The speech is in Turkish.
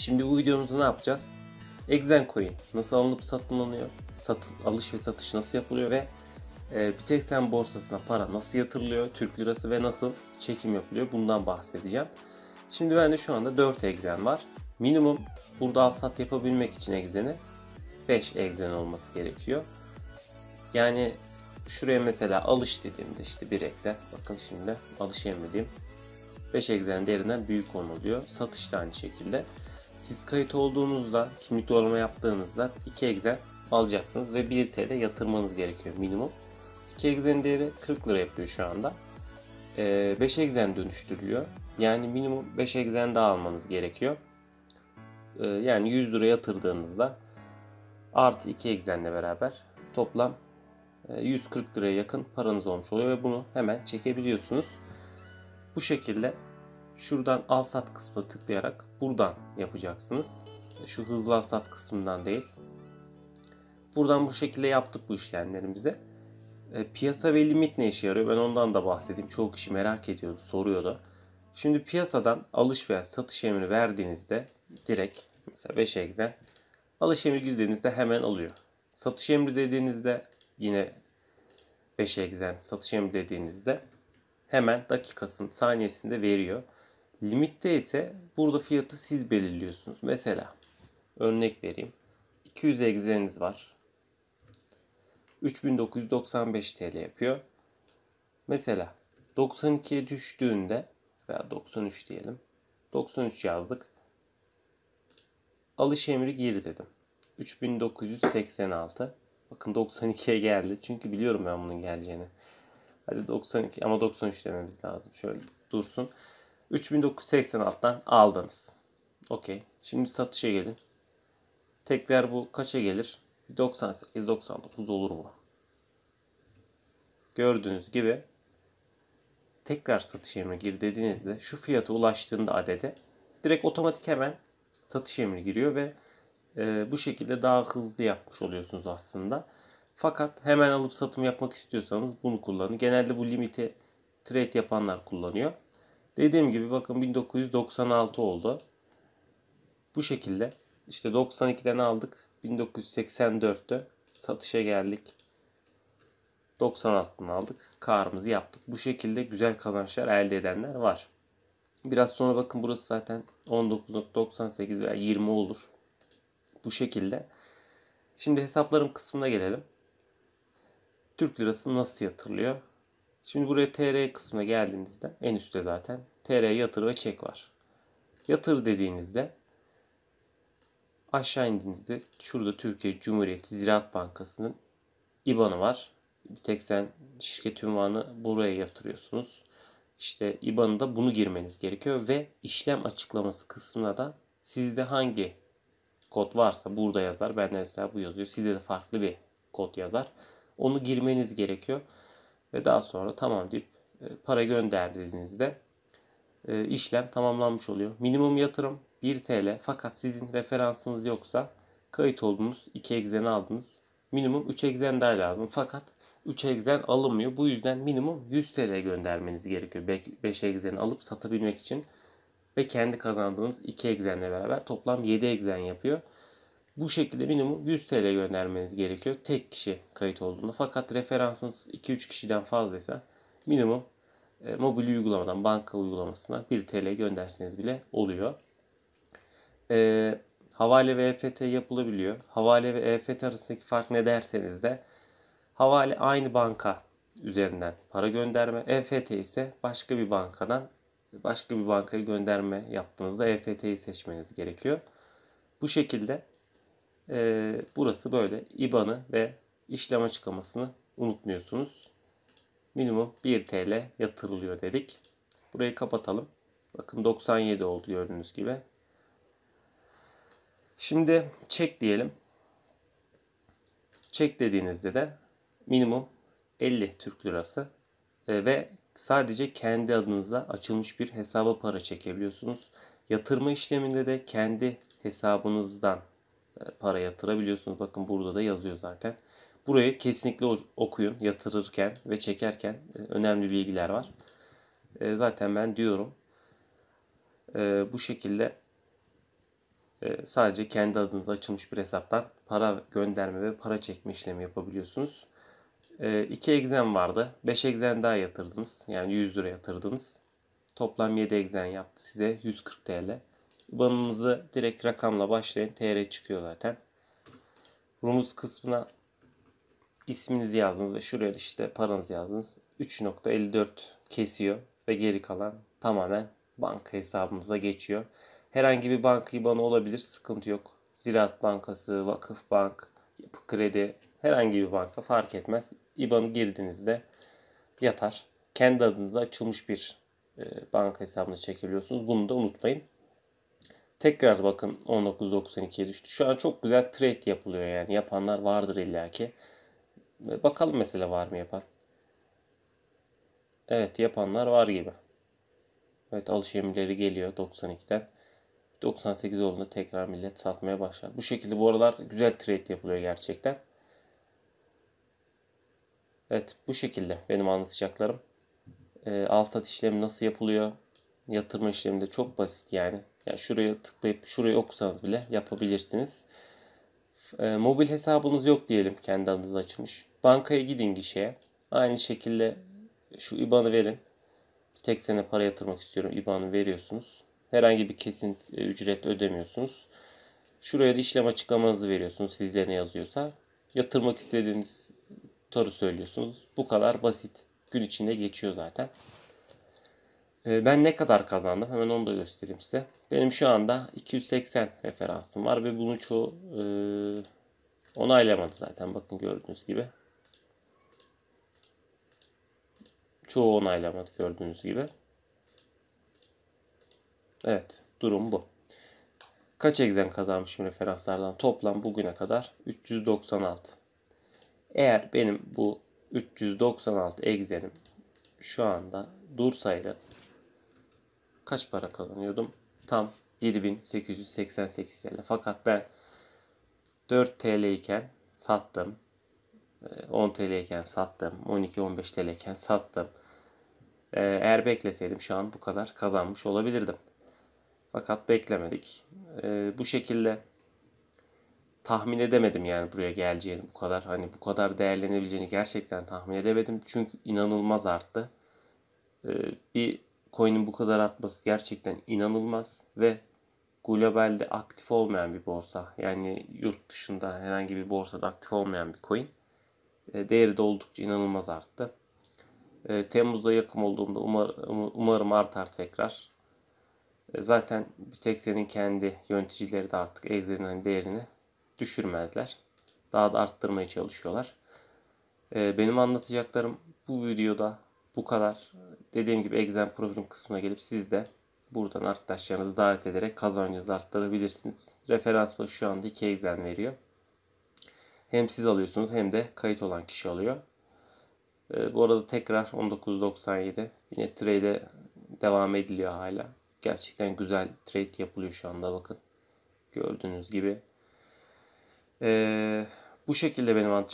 Şimdi bu videomuzda ne yapacağız? Exen Coin nasıl alınıp satılıyor? Satıl, alış ve satış nasıl yapılıyor ve e, Bitexen borsasına para nasıl yatırılıyor? Türk lirası ve nasıl çekim yapılıyor? Bundan bahsedeceğim. Şimdi bende şu anda 4 Exen var. Minimum burada al sat yapabilmek için Exen'i 5 Exen olması gerekiyor. Yani şuraya mesela alış dediğimde işte bir Exen. bakın şimdi alış emredeyim 5 eksen değerinden büyük konuluyor satış da aynı şekilde siz kayıt olduğunuzda kimlik doğrulama yaptığınızda iki Excel alacaksınız ve 1 TL yatırmanız gerekiyor minimum. 2 Excel'in değeri 40 lira yapıyor şu anda. Ee, 5 Excel dönüştürülüyor. Yani minimum 5 Excel daha almanız gerekiyor. Ee, yani 100 lira yatırdığınızda artı 2 Excel beraber toplam 140 e, liraya yakın paranız olmuş oluyor ve bunu hemen çekebiliyorsunuz. Bu şekilde Şuradan al sat kısmına tıklayarak buradan yapacaksınız. Şu hızlı al sat kısmından değil. Buradan bu şekilde yaptık bu işlemlerimizi. E, piyasa ve limit ne işe yarıyor? Ben ondan da bahsedeyim. Çoğu kişi merak ediyordu, soruyordu. Şimdi piyasadan alış veya satış emri verdiğinizde direkt mesela 5 egzen alış emri girdiğinizde hemen alıyor. Satış emri dediğinizde yine 5 egzen satış emri dediğinizde hemen dakikasın saniyesinde veriyor. Limitte ise burada fiyatı siz belirliyorsunuz. Mesela örnek vereyim. 200 egzeniz var. 3995 TL yapıyor. Mesela 92'ye düştüğünde veya 93 diyelim. 93 yazdık. Alış emri gir dedim. 3986. Bakın 92'ye geldi. Çünkü biliyorum ben bunun geleceğini. Hadi 92 ama 93 dememiz lazım. Şöyle dursun. 3986'dan aldınız. Okey. Şimdi satışa gelin. Tekrar bu kaça gelir? 98-99 olur mu? Gördüğünüz gibi tekrar satış emri gir dediğinizde şu fiyata ulaştığında adede direkt otomatik hemen satış emri giriyor ve e, bu şekilde daha hızlı yapmış oluyorsunuz aslında. Fakat hemen alıp satım yapmak istiyorsanız bunu kullanın. Genelde bu limiti trade yapanlar kullanıyor. Dediğim gibi bakın 1996 oldu. Bu şekilde işte 92'den aldık. 1984'te satışa geldik. 96'dan aldık. Karımızı yaptık. Bu şekilde güzel kazançlar elde edenler var. Biraz sonra bakın burası zaten 19.98 veya 20 olur. Bu şekilde. Şimdi hesaplarım kısmına gelelim. Türk lirası nasıl yatırılıyor? Şimdi buraya TR kısmına geldiğinizde en üstte zaten TR yatır ve çek var. Yatır dediğinizde aşağı indiğinizde şurada Türkiye Cumhuriyeti Ziraat Bankası'nın IBAN'ı var. Bir tek sen şirket ünvanı buraya yatırıyorsunuz. İşte IBAN'ı da bunu girmeniz gerekiyor ve işlem açıklaması kısmına da sizde hangi kod varsa burada yazar. Ben mesela bu yazıyor. Sizde de farklı bir kod yazar. Onu girmeniz gerekiyor ve daha sonra tamam deyip e, para gönderdiğinizde e, işlem tamamlanmış oluyor. Minimum yatırım 1 TL fakat sizin referansınız yoksa kayıt oldunuz 2 egzeni aldınız. Minimum 3 egzen daha lazım fakat 3 egzen alınmıyor. Bu yüzden minimum 100 TL göndermeniz gerekiyor. 5 egzeni alıp satabilmek için ve kendi kazandığınız 2 egzenle beraber toplam 7 egzen yapıyor. Bu şekilde minimum 100 TL göndermeniz gerekiyor tek kişi kayıt olduğunda. Fakat referansınız 2-3 kişiden fazlaysa minimum e, mobil uygulamadan banka uygulamasına 1 TL gönderseniz bile oluyor. E, havale ve EFT yapılabiliyor. Havale ve EFT arasındaki fark ne derseniz de havale aynı banka üzerinden para gönderme. EFT ise başka bir bankadan başka bir bankaya gönderme yaptığınızda EFT'yi seçmeniz gerekiyor. Bu şekilde e, burası böyle IBAN'ı ve işlem açıklamasını unutmuyorsunuz. Minimum 1 TL yatırılıyor dedik. Burayı kapatalım. Bakın 97 oldu gördüğünüz gibi. Şimdi çek diyelim. Çek dediğinizde de minimum 50 Türk Lirası e, ve sadece kendi adınıza açılmış bir hesaba para çekebiliyorsunuz. Yatırma işleminde de kendi hesabınızdan e, para yatırabiliyorsunuz. Bakın burada da yazıyor zaten. Burayı kesinlikle okuyun yatırırken ve çekerken e, önemli bilgiler var. E, zaten ben diyorum bu şekilde sadece kendi adınıza açılmış bir hesaptan para gönderme ve para çekme işlemi yapabiliyorsunuz. 2 egzen vardı. 5 egzen daha yatırdınız. Yani 100 lira yatırdınız. Toplam 7 egzen yaptı size 140 TL. IBAN'ınızı direkt rakamla başlayın. TR çıkıyor zaten. Rumuz kısmına isminizi yazdınız ve şuraya işte paranızı yazdınız. 3.54 kesiyor ve geri kalan tamamen banka hesabınıza geçiyor. Herhangi bir banka IBAN'ı olabilir sıkıntı yok. Ziraat Bankası, Vakıf Bank, Yapı Kredi herhangi bir banka fark etmez. IBAN'ı girdiğinizde yatar. Kendi adınıza açılmış bir e, banka hesabına çekiliyorsunuz. Bunu da unutmayın. Tekrar bakın 19.92'ye düştü. Şu an çok güzel trade yapılıyor yani. Yapanlar vardır illaki. Bakalım mesela var mı yapan. Evet yapanlar var gibi. Evet alış emirleri geliyor 92'den. 98 olduğunda tekrar millet satmaya başlar. Bu şekilde bu aralar güzel trade yapılıyor gerçekten. Evet bu şekilde benim anlatacaklarım. E, al sat işlemi nasıl yapılıyor? Yatırma işlemi de çok basit yani. Yani şuraya tıklayıp şurayı okusanız bile yapabilirsiniz. E, mobil hesabınız yok diyelim kendi adınızla açmış, Bankaya gidin gişeye. Aynı şekilde şu IBAN'ı verin. Tek sene para yatırmak istiyorum. IBAN'ı veriyorsunuz. Herhangi bir kesin e, ücret ödemiyorsunuz. Şuraya da işlem açıklamanızı veriyorsunuz. Sizde ne yazıyorsa. Yatırmak istediğiniz tutarı söylüyorsunuz. Bu kadar basit. Gün içinde geçiyor zaten. Ee, ben ne kadar kazandım hemen onu da göstereyim size. Benim şu anda 280 referansım var ve bunu çoğu e, onaylamadı zaten bakın gördüğünüz gibi. Çoğu onaylamadı gördüğünüz gibi. Evet durum bu. Kaç egzen kazanmışım referanslardan? Toplam bugüne kadar 396. Eğer benim bu 396 egzenim şu anda dursaydı kaç para kazanıyordum? Tam 7888 TL. Fakat ben 4 TL iken sattım. 10 ee, TL iken sattım. 12-15 TL iken sattım. Ee, eğer bekleseydim şu an bu kadar kazanmış olabilirdim. Fakat beklemedik. Ee, bu şekilde tahmin edemedim yani buraya geleceğini bu kadar. Hani bu kadar değerlenebileceğini gerçekten tahmin edemedim. Çünkü inanılmaz arttı. Bir coin'in bu kadar artması gerçekten inanılmaz ve globalde aktif olmayan bir borsa. Yani yurt dışında herhangi bir borsada aktif olmayan bir coin. E, değeri de oldukça inanılmaz arttı. E, Temmuz'da yakın olduğumda umarım artar tekrar. E, zaten bir kendi yöneticileri de artık Exe'nin değerini düşürmezler. Daha da arttırmaya çalışıyorlar. Benim anlatacaklarım bu videoda bu kadar. Dediğim gibi Exen profilim kısmına gelip siz de buradan arkadaşlarınızı davet ederek kazancınızı arttırabilirsiniz. Referans Referansla şu anda 2 Exen veriyor. Hem siz alıyorsunuz hem de kayıt olan kişi alıyor. E, bu arada tekrar 19.97 yine trade'e devam ediliyor hala. Gerçekten güzel trade yapılıyor şu anda bakın. Gördüğünüz gibi. E, bu şekilde benim anlatacak